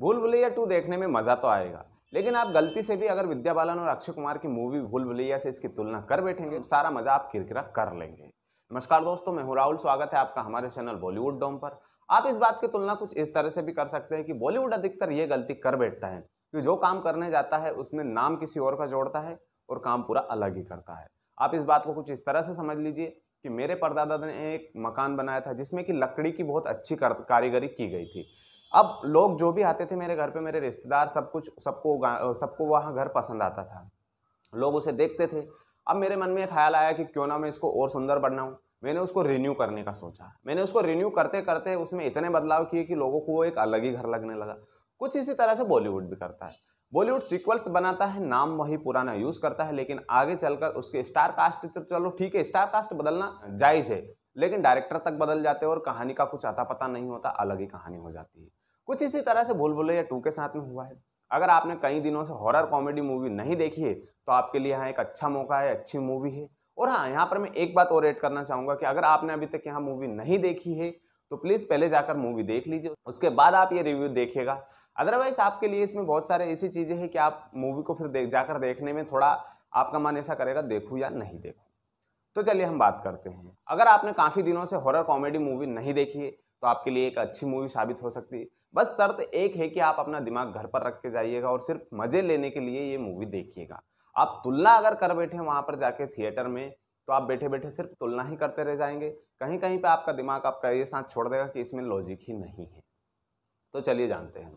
भूल भुलैया टू देखने में मज़ा तो आएगा लेकिन आप गलती से भी अगर विद्या बालन और अक्षय कुमार की मूवी भूल भुलैया से इसकी तुलना कर बैठेंगे तो सारा मज़ा आप किरकिरा कर लेंगे नमस्कार दोस्तों मैं हूँ राहुल स्वागत है आपका हमारे चैनल बॉलीवुड डोम पर आप इस बात की तुलना कुछ इस तरह से भी कर सकते हैं कि बॉलीवुड अधिकतर ये गलती कर बैठता है कि जो काम करने जाता है उसमें नाम किसी और का जोड़ता है और काम पूरा अलग ही करता है आप इस बात को कुछ इस तरह से समझ लीजिए कि मेरे परदादा ने एक मकान बनाया था जिसमें कि लकड़ी की बहुत अच्छी कारीगरी की गई थी अब लोग जो भी आते थे मेरे घर पे मेरे रिश्तेदार सब कुछ सबको सबको वहाँ घर पसंद आता था लोग उसे देखते थे अब मेरे मन में ख्याल आया कि क्यों ना मैं इसको और सुंदर बनाऊँ मैंने उसको रिन्यू करने का सोचा मैंने उसको रिन्यू करते करते उसमें इतने बदलाव किए कि लोगों को वो एक अलग ही घर लगने लगा कुछ इसी तरह से बॉलीवुड भी करता है बॉलीवुड सिक्वल्स बनाता है नाम वही पुराना यूज़ करता है लेकिन आगे चलकर उसके स्टार कास्ट तो चलो ठीक है स्टार कास्ट बदलना जायज़ है लेकिन डायरेक्टर तक बदल जाते हैं और कहानी का कुछ अता पता नहीं होता अलग ही कहानी हो जाती है कुछ इसी तरह से भूल भुलैया टू के साथ में हुआ है अगर आपने कई दिनों से हॉरर कॉमेडी मूवी नहीं देखी है तो आपके लिए यहाँ एक अच्छा मौका है अच्छी मूवी है और हाँ यहाँ पर मैं एक बात और एड करना चाहूँगा कि अगर आपने अभी तक यहाँ मूवी नहीं देखी है तो प्लीज़ पहले जाकर मूवी देख लीजिए उसके बाद आप ये रिव्यू देखिएगा अदरवाइज आपके लिए इसमें बहुत सारे ऐसी चीज़ें हैं कि आप मूवी को फिर देख जाकर देखने में थोड़ा आपका मन ऐसा करेगा देखूँ या नहीं देखूँ तो चलिए हम बात करते हैं अगर आपने काफ़ी दिनों से हॉरर कॉमेडी मूवी नहीं देखी है तो आपके लिए एक अच्छी मूवी साबित हो सकती है बस शर्त एक है कि आप अपना दिमाग घर पर रख के जाइएगा और सिर्फ मज़े लेने के लिए ये मूवी देखिएगा आप तुलना अगर कर बैठे वहाँ पर जाके थिएटर में तो आप बैठे बैठे सिर्फ तुलना ही करते रह जाएंगे कहीं कहीं पर आपका दिमाग आपका ये साथ छोड़ देगा कि इसमें लॉजिक ही नहीं है तो चलिए जानते हैं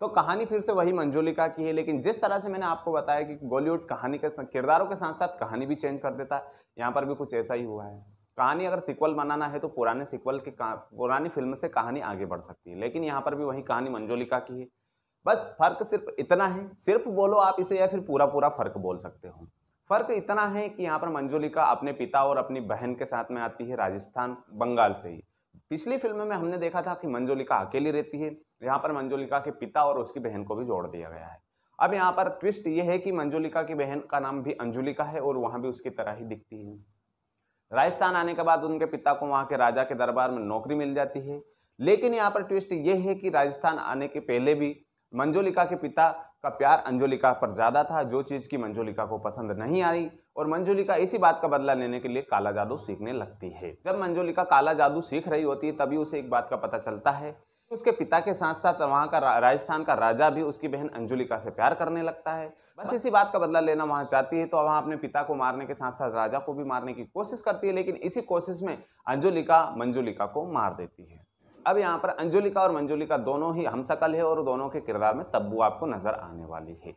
तो कहानी फिर से वही मंजुलिका की है लेकिन जिस तरह से मैंने आपको बताया कि बॉलीवुड कहानी के किरदारों के साथ साथ कहानी भी चेंज कर देता है यहाँ पर भी कुछ ऐसा ही हुआ है कहानी अगर सिक्वल बनाना है तो पुराने सिक्वल के पुरानी फिल्म से कहानी आगे बढ़ सकती है लेकिन यहाँ पर भी वही कहानी मंजुलिका की है बस फर्क सिर्फ इतना है सिर्फ बोलो आप इसे या फिर पूरा पूरा फर्क बोल सकते हो फर्क इतना है कि यहाँ पर मंजुलिका अपने पिता और अपनी बहन के साथ में आती है राजस्थान बंगाल से ही पिछली फिल्म में हमने देखा था कि मंजुलिका अकेली रहती है यहाँ पर मंजुलिका के पिता और उसकी बहन को भी जोड़ दिया गया है अब यहाँ पर ट्विस्ट ये है कि मंजुलिका की बहन का नाम भी अंजुलिका है और वहाँ भी उसकी तरह ही दिखती है राजस्थान आने के बाद उनके पिता को वहाँ के राजा के दरबार में नौकरी मिल जाती है लेकिन यहाँ पर ट्विस्ट ये है कि राजस्थान आने के पहले भी मंजुलिका के पिता का प्यार अंजुलिका पर ज़्यादा था जो चीज़ की मंजुलिका को पसंद नहीं आई और मंजुलिका इसी बात का बदला लेने के लिए काला जादू सीखने लगती है जब मंजुलिका काला जादू सीख रही होती है तभी उसे एक बात का पता चलता है उसके पिता के साथ साथ वहाँ का राजस्थान का राजा भी उसकी बहन अंजुलिका से प्यार करने लगता है बस हाँ। इसी बात का बदला लेना वहाँ चाहती है तो वहाँ अपने पिता को मारने के साथ साथ राजा को भी मारने की कोशिश करती है लेकिन इसी कोशिश में अंजुलिका मंजुलिका को मार देती है अब यहाँ पर अंजुलिका और मंजुलिका दोनों ही हमसकल है और दोनों के किरदार में तब्बू आपको नज़र आने वाली है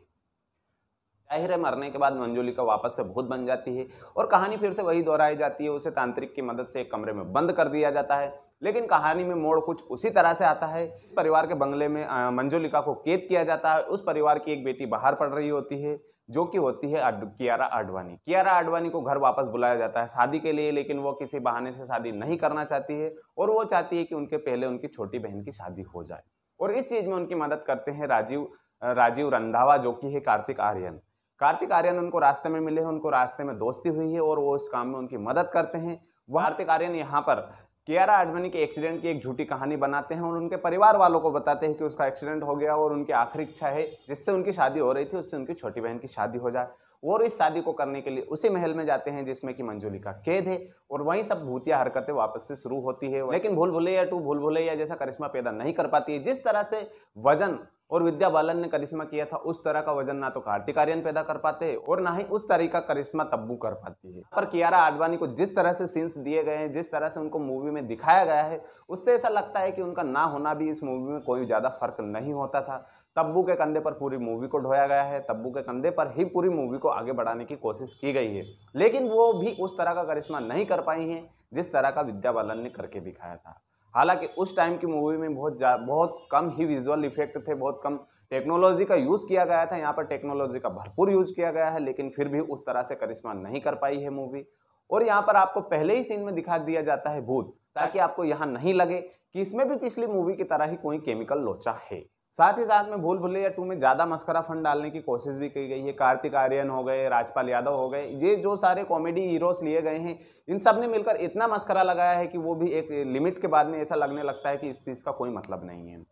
अहिरे मरने के बाद मंजुलिका वापस से भूत बन जाती है और कहानी फिर से वही दोहराई जाती है उसे तांत्रिक की मदद से एक कमरे में बंद कर दिया जाता है लेकिन कहानी में मोड़ कुछ उसी तरह से आता है इस परिवार के बंगले में मंजुलिका को कैद किया जाता है उस परिवार की एक बेटी बाहर पड़ रही होती है जो कि होती है अड, कियारा आडवाणी कियारा आडवाणी को घर वापस बुलाया जाता है शादी के लिए लेकिन वो किसी बहाने से शादी नहीं करना चाहती है और वो चाहती है कि उनके पहले उनकी छोटी बहन की शादी हो जाए और इस चीज़ में उनकी मदद करते हैं राजीव राजीव रंधावा जो कि है कार्तिक आर्यन कार्तिक आर्यन उनको रास्ते में मिले हैं उनको रास्ते में दोस्ती हुई है और वो इस काम में उनकी मदद करते हैं वह कार्तिक आर्यन यहाँ पर कियारा आडवाणी के एक्सीडेंट की एक झूठी कहानी बनाते हैं और उनके परिवार वालों को बताते हैं कि उसका एक्सीडेंट हो गया और उनकी आखिरी इच्छा है जिससे उनकी शादी हो रही थी उससे उनकी छोटी बहन की शादी हो जाए और इस शादी को करने के लिए उसी महल में जाते हैं जिसमें कि मंजुली का कैद है और वहीं सब भूतिया हरकतें वापस से शुरू होती है लेकिन भूल भुलैया टू भूल भुलैया जैसा करिश्मा पैदा नहीं कर पाती है जिस तरह से वजन और विद्या बालन ने करिश्मा किया था उस तरह का वजन ना तो कार्तिक आर्यन पैदा कर पाते हैं और ना ही उस तरह का करिश्मा तब्बू कर पाती है पर कियारा आडवाणी को जिस तरह से सीन्स दिए गए हैं जिस तरह से उनको मूवी में दिखाया गया है उससे ऐसा लगता है कि उनका ना होना भी इस मूवी में कोई ज़्यादा फर्क नहीं होता था तब्बू के कंधे पर पूरी मूवी को ढोया गया है तब्बू के कंधे पर ही पूरी मूवी को आगे बढ़ाने की कोशिश की गई है लेकिन वो भी उस तरह का करिश्मा नहीं कर पाई हैं जिस तरह का विद्या बालन ने करके दिखाया था हालांकि उस टाइम की मूवी में बहुत बहुत कम ही विजुअल इफेक्ट थे बहुत कम टेक्नोलॉजी का यूज़ किया गया था यहाँ पर टेक्नोलॉजी का भरपूर यूज़ किया गया है लेकिन फिर भी उस तरह से करिश्मा नहीं कर पाई है मूवी और यहाँ पर आपको पहले ही सीन में दिखा दिया जाता है भूत ताकि आपको यहाँ नहीं लगे कि इसमें भी पिछली मूवी की तरह ही कोई केमिकल लोचा है साथ ही साथ में भूल भुलैया टू में ज़्यादा मस्करा फंड डालने की कोशिश भी की गई है कार्तिक आर्यन हो गए राजपाल यादव हो गए ये जो सारे कॉमेडी हीरोज लिए गए हैं इन सब ने मिलकर इतना मस्करा लगाया है कि वो भी एक लिमिट के बाद में ऐसा लगने लगता है कि इस चीज़ का कोई मतलब नहीं है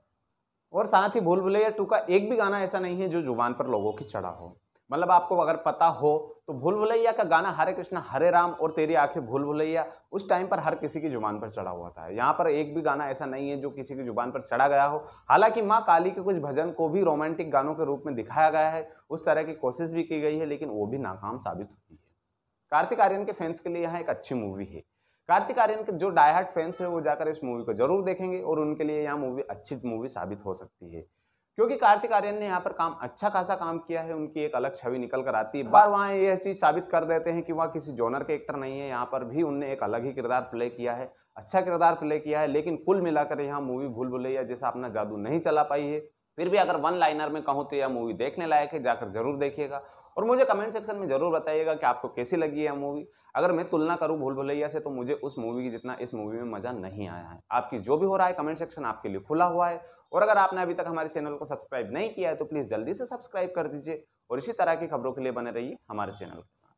और साथ ही भूल भुलैया टू का एक भी गाना ऐसा नहीं है जो जुबान पर लोगों की चढ़ा हो मतलब आपको अगर पता हो तो भूल भुलैया का गाना हरे कृष्णा हरे राम और तेरी आंखें भूल भुलैया उस टाइम पर हर किसी की जुबान पर चढ़ा हुआ था यहाँ पर एक भी गाना ऐसा नहीं है जो किसी की जुबान पर चढ़ा गया हो हालांकि माँ काली के कुछ भजन को भी रोमांटिक गानों के रूप में दिखाया गया है उस तरह की कोशिश भी की गई है लेकिन वो भी नाकाम साबित हुई है कार्तिक आर्यन के फैंस के लिए यहाँ एक अच्छी मूवी है कार्तिक आर्यन के जो डायहार्ट फैंस है वो जाकर इस मूवी को जरूर देखेंगे और उनके लिए यहाँ मूवी अच्छी मूवी साबित हो सकती है क्योंकि कार्तिक आर्यन ने यहाँ पर काम अच्छा खासा काम किया है उनकी एक अलग छवि निकल कर आती है बार हाँ। वहाँ यह चीज़ साबित कर देते हैं कि वह किसी जोनर के एक्टर नहीं है यहाँ पर भी उनने एक अलग ही किरदार प्ले किया है अच्छा किरदार प्ले किया है लेकिन कुल मिलाकर यहाँ मूवी भूल भुलैया जैसा अपना जादू नहीं चला पाई है फिर भी अगर वन लाइनर में कहूँ तो यह मूवी देखने लायक है जाकर जरूर देखिएगा और मुझे कमेंट सेक्शन में ज़रूर बताइएगा कि आपको कैसी लगी है मूवी अगर मैं तुलना करूँ भूल भुलैया से तो मुझे उस मूवी की जितना इस मूवी में मज़ा नहीं आया है आपकी जो भी हो रहा है कमेंट सेक्शन आपके लिए खुला हुआ है और अगर आपने अभी तक हमारे चैनल को सब्सक्राइब नहीं किया है तो प्लीज़ जल्दी से सब्सक्राइब कर दीजिए और इसी तरह की खबरों के लिए बने रहिए हमारे चैनल के साथ